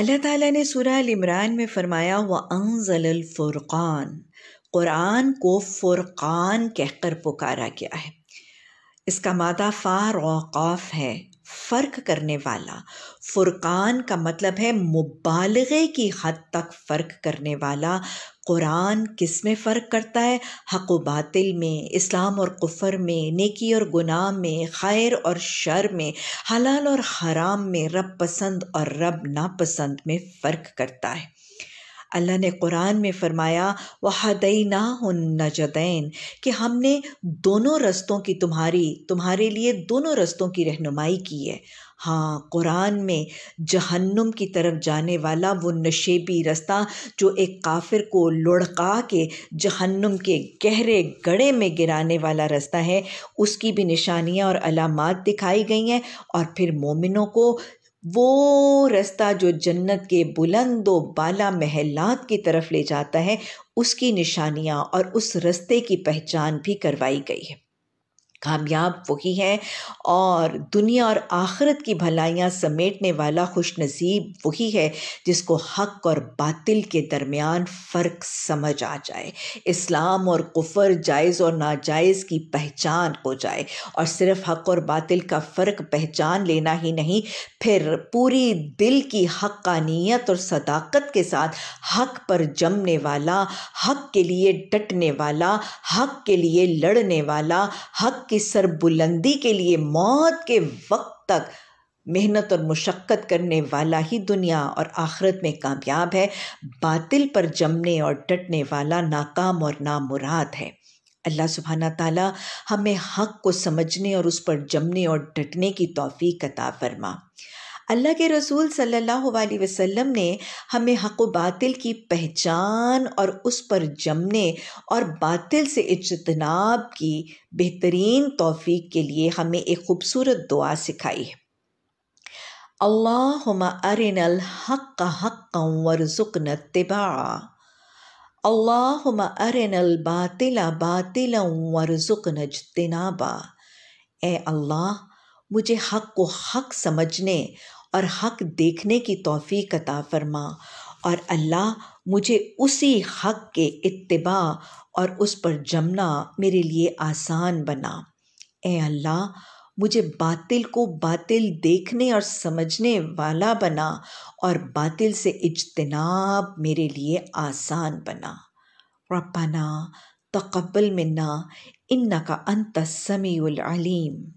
अल्लाह ताला ने सूरह इमरान में फरमाया व अनजलफ़ुरक़ान क़ुरान को फ़ुरक़ान कहकर पुकारा गया है इसका मादा फ़ार व क़ाफ है फ़र्क करने वाला फ़ुरक़ान का मतलब है मुबालगे की हद तक फ़र्क करने वाला कुरान किस में फ़र्क करता है हक व बातिल में इस्लाम और कुफर में नेकी और गुनाह में खैर और शर में हलाल और हराम में रब पसंद और रब नापसंद में फ़र्क करता है अल्लाह ने कुरान में फ़रमाया वहादई ना नजदैन कि हमने दोनों रस्तों की तुम्हारी तुम्हारे लिए दोनों रस्तों की रहनुमाई की है हाँ कुरान में जहन्नुम की तरफ जाने वाला वो नशेबी रास्ता जो एक काफिर को लुढ़का के जहन्नुम के गहरे गड़े में गिराने वाला रास्ता है उसकी भी निशानियाँ और अलामत दिखाई गई हैं और फिर मोमिनों को वो रास्ता जो जन्नत के बुलंद बाला महलात की तरफ ले जाता है उसकी निशानियाँ और उस रास्ते की पहचान भी करवाई गई है कामयाब वही हैं और दुनिया और आखरत की भलाइयाँ समेटने वाला खुश नसीब वही है जिसको हक और बातिल के दरमियान फ़र्क समझ आ जाए इस्लाम और कुफर जायज़ और नाजायज़ की पहचान हो जाए और सिर्फ हक और बातिल का फ़र्क पहचान लेना ही नहीं फिर पूरी दिल की हक्कानियत और सदाकत के साथ हक पर जमने वाला हक के लिए डटने वाला हक के लिए लड़ने वाला हक आपकी सरबुलंदी के लिए मौत के वक्त तक मेहनत और मुशक्क़त करने वाला ही दुनिया और आखरत में कामयाब है बातिल पर जमने और डटने वाला नाकाम और नामुराद है अल्लाह सुबहाना ताला हमें हक को समझने और उस पर जमने और डटने की तौफीक अता फरमा अल्लाह के रसूल सल्लल्लाहु अलैहि वसल्लम ने हमें हक बातिल की पहचान और उस पर जमने और बातिल से इजतनाब की बेहतरीन तोफ़ी के लिए हमें एक खूबसूरत दुआ सिखाई है अल्लाह अरिनल हक हक वरजुकन तिबा अल्लाह अरिनल बातिला बातिला वरजुकन जतनाबा ए अल्लाह मुझे हक को हक समझने और हक देखने की तोफ़ी कता फरमा और अल्लाह मुझे उसी हक के इतबा और उस पर जमना मेरे लिए आसान बना ए अल्लाह मुझे बातिल को बातिल देखने और समझने वाला बना और बातिल से इजतनाब मेरे लिए आसान बना रपना तकबल मन्ना इन्ना का अंत समीम